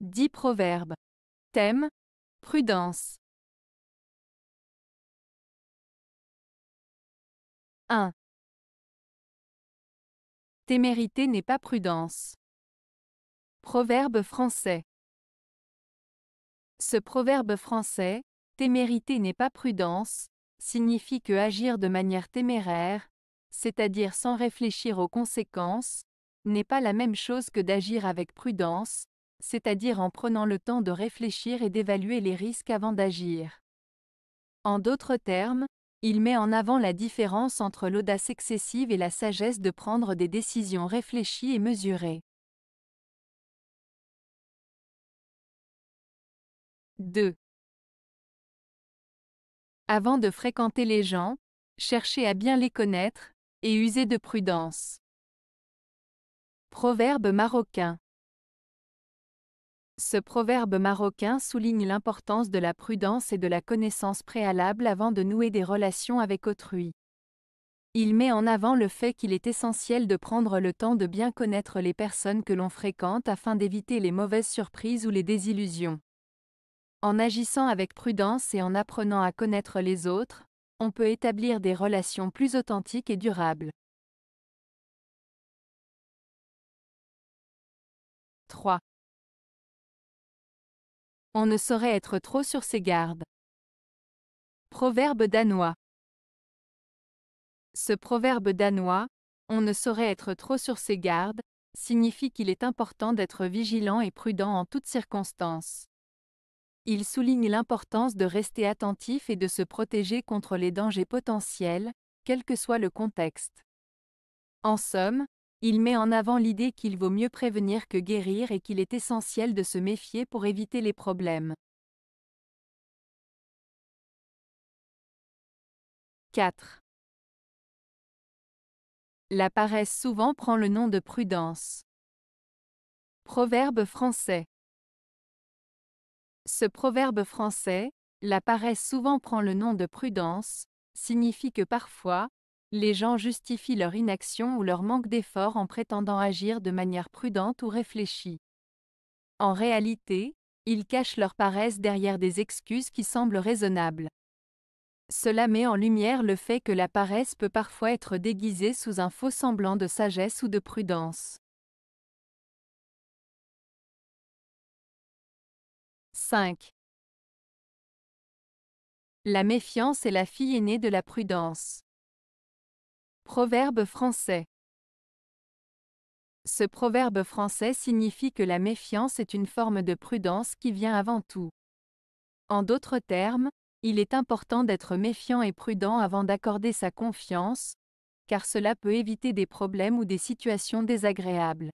10 proverbes. Thème Prudence. 1. Témérité n'est pas prudence. Proverbe français. Ce proverbe français, témérité n'est pas prudence, signifie que agir de manière téméraire, c'est-à-dire sans réfléchir aux conséquences, n'est pas la même chose que d'agir avec prudence, c'est-à-dire en prenant le temps de réfléchir et d'évaluer les risques avant d'agir. En d'autres termes, il met en avant la différence entre l'audace excessive et la sagesse de prendre des décisions réfléchies et mesurées. 2. Avant de fréquenter les gens, cherchez à bien les connaître, et usez de prudence. Proverbe marocain. Ce proverbe marocain souligne l'importance de la prudence et de la connaissance préalable avant de nouer des relations avec autrui. Il met en avant le fait qu'il est essentiel de prendre le temps de bien connaître les personnes que l'on fréquente afin d'éviter les mauvaises surprises ou les désillusions. En agissant avec prudence et en apprenant à connaître les autres, on peut établir des relations plus authentiques et durables. 3. On ne saurait être trop sur ses gardes. Proverbe danois. Ce proverbe danois, on ne saurait être trop sur ses gardes, signifie qu'il est important d'être vigilant et prudent en toutes circonstances. Il souligne l'importance de rester attentif et de se protéger contre les dangers potentiels, quel que soit le contexte. En somme, il met en avant l'idée qu'il vaut mieux prévenir que guérir et qu'il est essentiel de se méfier pour éviter les problèmes. 4. La paresse souvent prend le nom de prudence. Proverbe français. Ce proverbe français, la paresse souvent prend le nom de prudence, signifie que parfois, les gens justifient leur inaction ou leur manque d'effort en prétendant agir de manière prudente ou réfléchie. En réalité, ils cachent leur paresse derrière des excuses qui semblent raisonnables. Cela met en lumière le fait que la paresse peut parfois être déguisée sous un faux semblant de sagesse ou de prudence. 5. La méfiance est la fille aînée de la prudence. Proverbe français. Ce proverbe français signifie que la méfiance est une forme de prudence qui vient avant tout. En d'autres termes, il est important d'être méfiant et prudent avant d'accorder sa confiance, car cela peut éviter des problèmes ou des situations désagréables.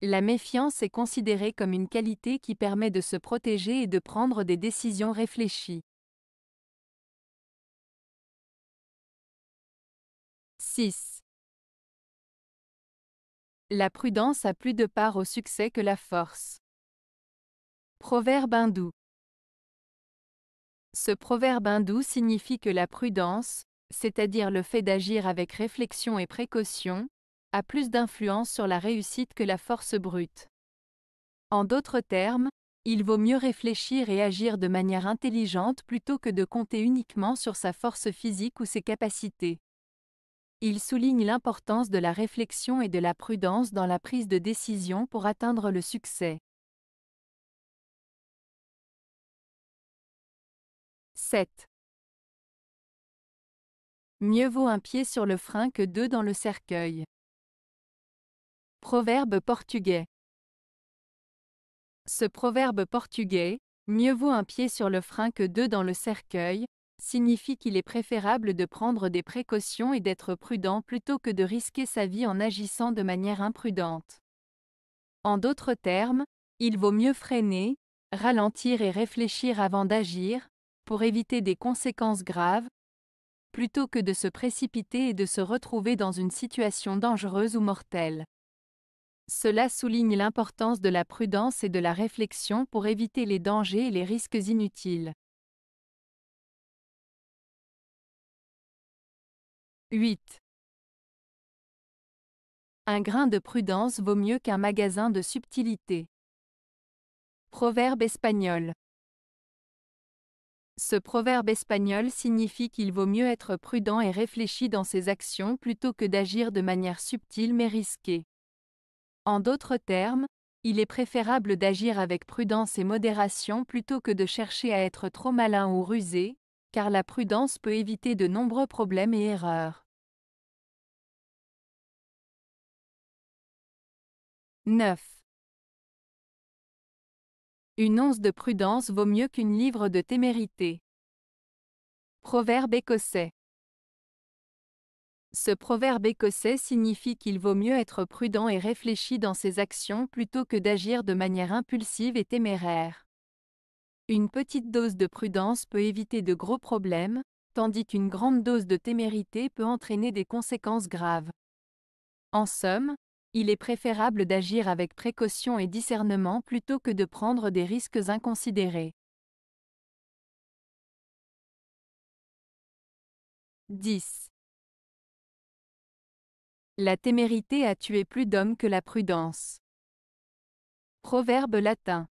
La méfiance est considérée comme une qualité qui permet de se protéger et de prendre des décisions réfléchies. 6. La prudence a plus de part au succès que la force. Proverbe hindou. Ce proverbe hindou signifie que la prudence, c'est-à-dire le fait d'agir avec réflexion et précaution, a plus d'influence sur la réussite que la force brute. En d'autres termes, il vaut mieux réfléchir et agir de manière intelligente plutôt que de compter uniquement sur sa force physique ou ses capacités. Il souligne l'importance de la réflexion et de la prudence dans la prise de décision pour atteindre le succès. 7. Mieux vaut un pied sur le frein que deux dans le cercueil. Proverbe portugais. Ce proverbe portugais, mieux vaut un pied sur le frein que deux dans le cercueil, signifie qu'il est préférable de prendre des précautions et d'être prudent plutôt que de risquer sa vie en agissant de manière imprudente. En d'autres termes, il vaut mieux freiner, ralentir et réfléchir avant d'agir, pour éviter des conséquences graves, plutôt que de se précipiter et de se retrouver dans une situation dangereuse ou mortelle. Cela souligne l'importance de la prudence et de la réflexion pour éviter les dangers et les risques inutiles. 8. Un grain de prudence vaut mieux qu'un magasin de subtilité. Proverbe espagnol. Ce proverbe espagnol signifie qu'il vaut mieux être prudent et réfléchi dans ses actions plutôt que d'agir de manière subtile mais risquée. En d'autres termes, il est préférable d'agir avec prudence et modération plutôt que de chercher à être trop malin ou rusé, car la prudence peut éviter de nombreux problèmes et erreurs. 9. Une once de prudence vaut mieux qu'une livre de témérité. Proverbe écossais. Ce proverbe écossais signifie qu'il vaut mieux être prudent et réfléchi dans ses actions plutôt que d'agir de manière impulsive et téméraire. Une petite dose de prudence peut éviter de gros problèmes, tandis qu'une grande dose de témérité peut entraîner des conséquences graves. En somme, il est préférable d'agir avec précaution et discernement plutôt que de prendre des risques inconsidérés. 10. La témérité a tué plus d'hommes que la prudence. Proverbe latin.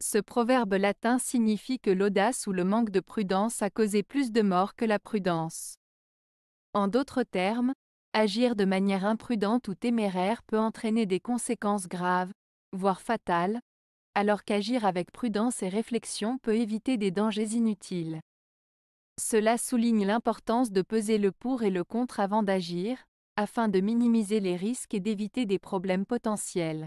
Ce proverbe latin signifie que l'audace ou le manque de prudence a causé plus de morts que la prudence. En d'autres termes, agir de manière imprudente ou téméraire peut entraîner des conséquences graves, voire fatales, alors qu'agir avec prudence et réflexion peut éviter des dangers inutiles. Cela souligne l'importance de peser le pour et le contre avant d'agir, afin de minimiser les risques et d'éviter des problèmes potentiels.